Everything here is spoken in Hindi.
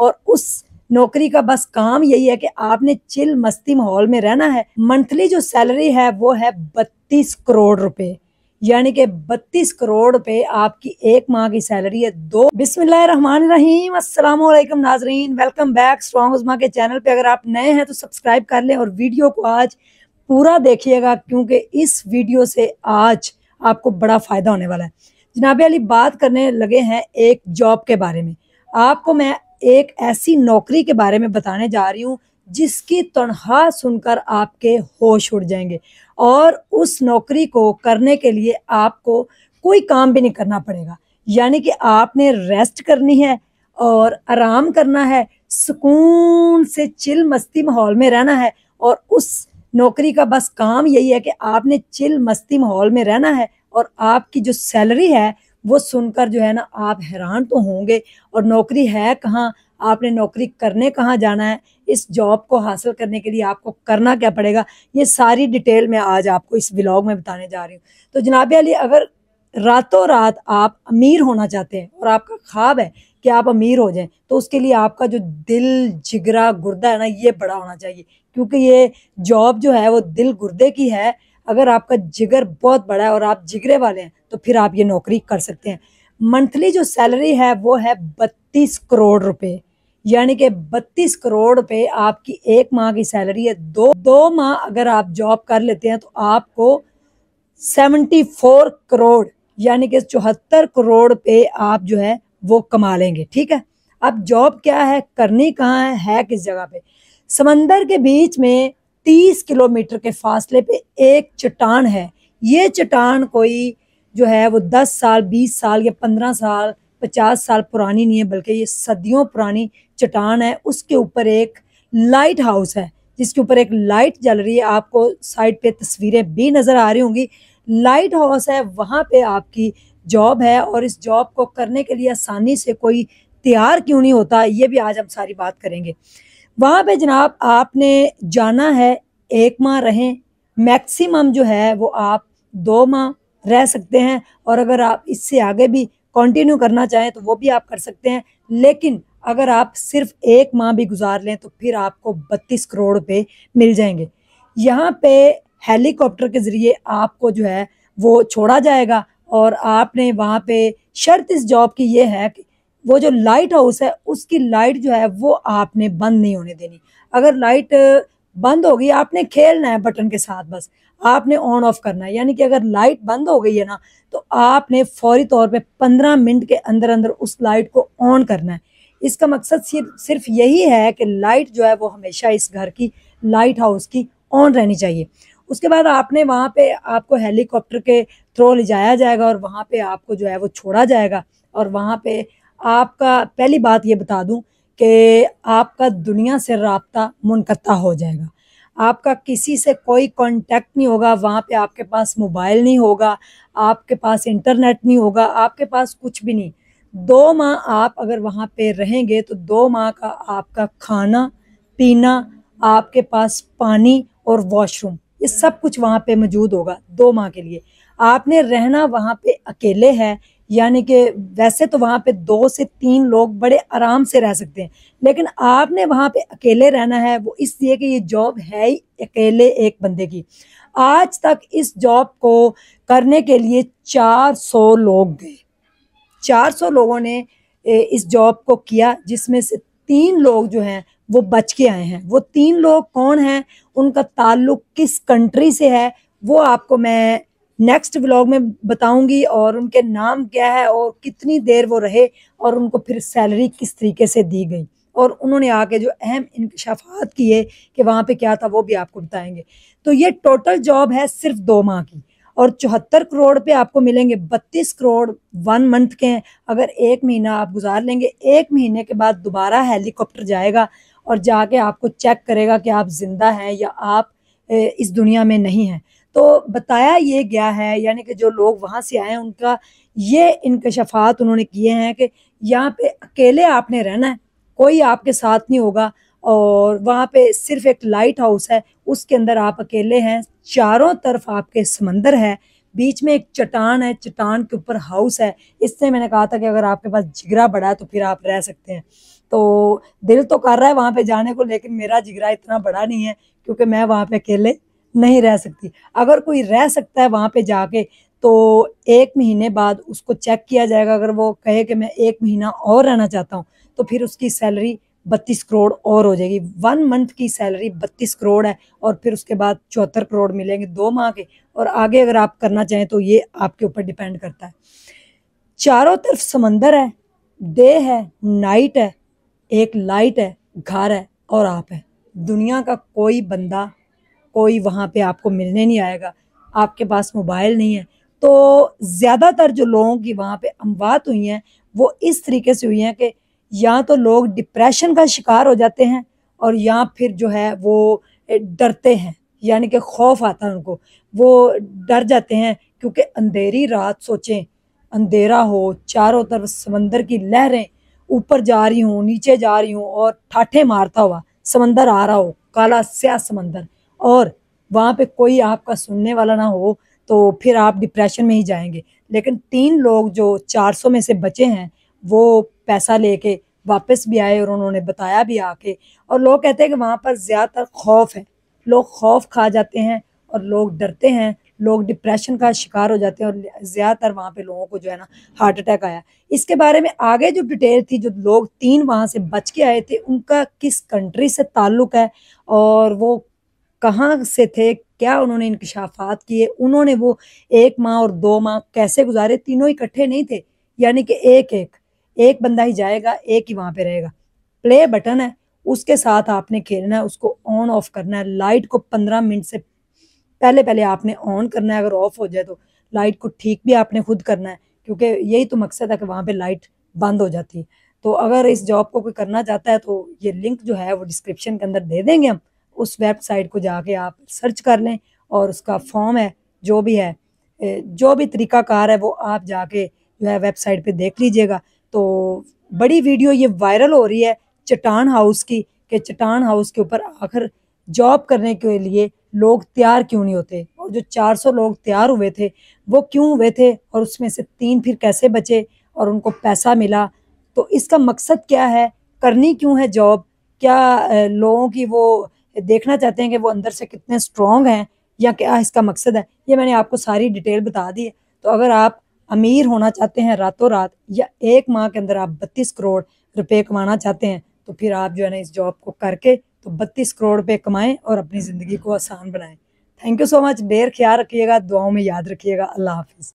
और उस नौकरी का बस काम यही है कि आपने चिल मस्ती माहौल में रहना है मंथली जो सैलरी है वो है बत्तीस करोड़ रुपए यानी कि बत्तीस करोड़ रुपए आपकी एक माह की सैलरी है दो बिस्मिल्लाहिर्रहमानिर्रहीम अस्सलाम वालेकुम नाजरीन वेलकम बैक स्ट्रॉन्ग उजमा के चैनल पे अगर आप नए हैं तो सब्सक्राइब कर लें और वीडियो को आज पूरा देखिएगा क्योंकि इस वीडियो से आज आपको बड़ा फ़ायदा होने वाला है जनाबे अली बात करने लगे हैं एक जॉब के बारे में आपको मैं एक ऐसी नौकरी के बारे में बताने जा रही हूँ जिसकी तनख्वाह सुनकर आपके होश उड़ जाएंगे और उस नौकरी को करने के लिए आपको कोई काम भी नहीं करना पड़ेगा यानी कि आपने रेस्ट करनी है और आराम करना है सुकून से चिल मस्ती माहौल में रहना है और उस नौकरी का बस काम यही है कि आपने चिल मस्ती माहौल में रहना है और आपकी जो सैलरी है वो सुनकर जो है ना आप हैरान तो होंगे और नौकरी है कहाँ आपने नौकरी करने कहाँ जाना है इस जॉब को हासिल करने के लिए आपको करना क्या पड़ेगा ये सारी डिटेल मैं आज आपको इस ब्लॉग में बताने जा रही हूँ तो जनाब अली अगर रातों रात आप अमीर होना चाहते हैं और आपका ख्वाब है कि आप अमीर हो जाएं तो उसके लिए आपका जो दिल जिगरा गुर्दा है ना ये बड़ा होना चाहिए क्योंकि ये जॉब जो है वो दिल गुर्दे की है अगर आपका जिगर बहुत बड़ा है और आप जिगरे वाले हैं तो फिर आप ये नौकरी कर सकते हैं मंथली जो सैलरी है वो है बत्तीस करोड़ रुपए यानी कि बत्तीस करोड़ रुपए आपकी एक माह की सैलरी है दो दो माह अगर आप जॉब कर लेते हैं तो आपको सेवेंटी फोर करोड़ यानी कि चौहत्तर करोड़ पे आप जो है वो कमा लेंगे ठीक है अब जॉब क्या है करनी कहाँ है है किस जगह पे समंदर के बीच में तीस किलोमीटर के फासले पे एक चट्टान है ये चट्टान कोई जो है वो दस साल बीस साल या पंद्रह साल पचास साल पुरानी नहीं है बल्कि ये सदियों पुरानी चट्टान है उसके ऊपर एक लाइट हाउस है जिसके ऊपर एक लाइट जल रही है आपको साइड पे तस्वीरें भी नज़र आ रही होंगी लाइट हाउस है वहाँ पे आपकी जॉब है और इस जॉब को करने के लिए आसानी से कोई तैयार क्यों नहीं होता ये भी आज हम सारी बात करेंगे वहाँ पर जनाब आपने जाना है एक माह रहें मैक्सिमम जो है वो आप दो माह रह सकते हैं और अगर आप इससे आगे भी कंटिन्यू करना चाहें तो वो भी आप कर सकते हैं लेकिन अगर आप सिर्फ एक माह भी गुजार लें तो फिर आपको बत्तीस करोड़ रुपये मिल जाएंगे यहाँ पे हेलीकॉप्टर के ज़रिए आपको जो है वो छोड़ा जाएगा और आपने वहाँ पे शर्त इस जॉब की ये है कि वो जो लाइट हाउस है उसकी लाइट जो है वो आपने बंद नहीं होने देनी अगर लाइट बंद होगी आपने खेलना है बटन के साथ बस आपने ऑन ऑफ करना है यानी कि अगर लाइट बंद हो गई है ना तो आपने फौरी तौर पे पंद्रह मिनट के अंदर अंदर उस लाइट को ऑन करना है इसका मकसद सिर्फ सिर्फ यही है कि लाइट जो है वो हमेशा इस घर की लाइट हाउस की ऑन रहनी चाहिए उसके बाद आपने वहाँ पे आपको हेलीकॉप्टर के थ्रो ले जाया जाएगा और वहाँ पे आपको जो है वो छोड़ा जाएगा और वहाँ पे आपका पहली बात ये बता दूँ कि आपका दुनिया से रबता मुनक़ा हो जाएगा आपका किसी से कोई कांटेक्ट नहीं होगा वहाँ पे आपके पास मोबाइल नहीं होगा आपके पास इंटरनेट नहीं होगा आपके पास कुछ भी नहीं दो माह आप अगर वहाँ पे रहेंगे तो दो माह का आपका खाना पीना आपके पास पानी और वॉशरूम ये सब कुछ वहाँ पे मौजूद होगा दो माह के लिए आपने रहना वहाँ पे अकेले है यानी कि वैसे तो वहाँ पे दो से तीन लोग बड़े आराम से रह सकते हैं लेकिन आपने वहाँ पे अकेले रहना है वो इसलिए कि ये जॉब है ही अकेले एक बंदे की आज तक इस जॉब को करने के लिए 400 लोग गए 400 लोगों ने इस जॉब को किया जिसमें से तीन लोग जो हैं वो बच के आए हैं वो तीन लोग कौन हैं उनका ताल्लुक किस कंट्री से है वो आपको मैं नेक्स्ट व्लॉग में बताऊंगी और उनके नाम क्या है और कितनी देर वो रहे और उनको फिर सैलरी किस तरीके से दी गई और उन्होंने आके जो अहम इंकशाफात किए कि वहाँ पे क्या था वो भी आपको बताएंगे तो ये टोटल जॉब है सिर्फ दो माह की और चौहत्तर करोड़ पे आपको मिलेंगे बत्तीस करोड़ वन मंथ के हैं अगर एक महीना आप गुजार लेंगे एक महीने के बाद दोबारा हेलीकॉप्टर जाएगा और जाके आपको चेक करेगा कि आप ज़िंदा हैं या आप इस दुनिया में नहीं हैं तो बताया ये गया है यानी कि जो लोग वहाँ से आए हैं उनका ये इनकशफात उन्होंने किए हैं कि यहाँ पे अकेले आपने रहना है कोई आपके साथ नहीं होगा और वहाँ पे सिर्फ एक लाइट हाउस है उसके अंदर आप अकेले हैं चारों तरफ आपके समंदर है बीच में एक चट्टान है चट्टान के ऊपर हाउस है इससे मैंने कहा था कि अगर आपके पास जिगरा बड़ा है तो फिर आप रह सकते हैं तो दिल तो कर रहा है वहाँ पे जाने को लेकिन मेरा जिगरा इतना बड़ा नहीं है क्योंकि मैं वहाँ पे अकेले नहीं रह सकती अगर कोई रह सकता है वहाँ पे जाके तो एक महीने बाद उसको चेक किया जाएगा अगर वो कहे कि मैं एक महीना और रहना चाहता हूँ तो फिर उसकी सैलरी बत्तीस करोड़ और हो जाएगी वन मंथ की सैलरी बत्तीस करोड़ है और फिर उसके बाद चौहत्तर करोड़ मिलेंगे दो माह के और आगे अगर आप करना चाहें तो ये आपके ऊपर डिपेंड करता है चारों तरफ समंदर है डे है नाइट है एक लाइट है घर है और आप है दुनिया का कोई बंदा कोई वहाँ पे आपको मिलने नहीं आएगा आपके पास मोबाइल नहीं है तो ज़्यादातर जो लोगों की वहाँ पे अमवात हुई हैं वो इस तरीके से हुई हैं कि या तो लोग डिप्रेशन का शिकार हो जाते हैं और या फिर जो है वो डरते हैं यानी कि खौफ आता है उनको वो डर जाते हैं क्योंकि अंधेरी रात सोचें अंधेरा हो चारों तरफ समंदर की लहरें ऊपर जा रही हूँ नीचे जा रही हूँ और ठाठे मारता हुआ समंदर आ रहा हो काला स्या समंदर और वहाँ पे कोई आपका सुनने वाला ना हो तो फिर आप डिप्रेशन में ही जाएंगे लेकिन तीन लोग जो 400 में से बचे हैं वो पैसा लेके वापस भी आए और उन्होंने बताया भी आके और लोग कहते हैं कि वहाँ पर ज़्यादातर खौफ है लोग खौफ खा जाते हैं और लोग डरते हैं लोग डिप्रेशन का शिकार हो जाते हैं और ज़्यादातर वहाँ पे लोगों को जो है ना हार्ट अटैक आया इसके बारे में आगे जो डिटेल थी जो लोग तीन वहाँ से बच के आए थे उनका किस कंट्री से ताल्लुक़ है और वो कहाँ से थे क्या उन्होंने इंकशाफात किए उन्होंने वो एक माह और दो माह कैसे गुजारे तीनों इकट्ठे नहीं थे यानी कि एक एक एक बंदा ही जाएगा एक ही वहाँ पे रहेगा प्ले बटन है उसके साथ आपने खेलना है उसको ऑन ऑफ करना है लाइट को पंद्रह मिनट से पहले पहले आपने ऑन करना है अगर ऑफ हो जाए तो लाइट को ठीक भी आपने खुद करना है क्योंकि यही तो मकसद है कि वहाँ पर लाइट बंद हो जाती है तो अगर इस जॉब को कोई करना चाहता है तो ये लिंक जो है वो डिस्क्रिप्शन के अंदर दे देंगे हम उस वेबसाइट को जाके आप सर्च कर लें और उसका फॉर्म है जो भी है जो भी तरीकाकार है वो आप जाके जो है वेबसाइट पे देख लीजिएगा तो बड़ी वीडियो ये वायरल हो रही है चट्टान हाउस की कि चट्टान हाउस के ऊपर आखिर जॉब करने के लिए लोग तैयार क्यों नहीं होते और जो 400 लोग तैयार हुए थे वो क्यों हुए थे और उसमें से तीन फिर कैसे बचे और उनको पैसा मिला तो इसका मकसद क्या है करनी क्यों है जॉब क्या लोगों की वो देखना चाहते हैं कि वो अंदर से कितने स्ट्रॉन्ग हैं या क्या इसका मकसद है ये मैंने आपको सारी डिटेल बता दी है तो अगर आप अमीर होना चाहते हैं रातों रात या एक माह के अंदर आप बत्तीस करोड़ रुपए कमाना चाहते हैं तो फिर आप जो है ना इस जॉब को करके तो बत्तीस करोड़ रुपये कमाएँ और अपनी ज़िंदगी को आसान बनाएँ थैंक यू सो मच देर ख्याल रखिएगा दुआओं में याद रखिएगा अल्लाह हाफिज़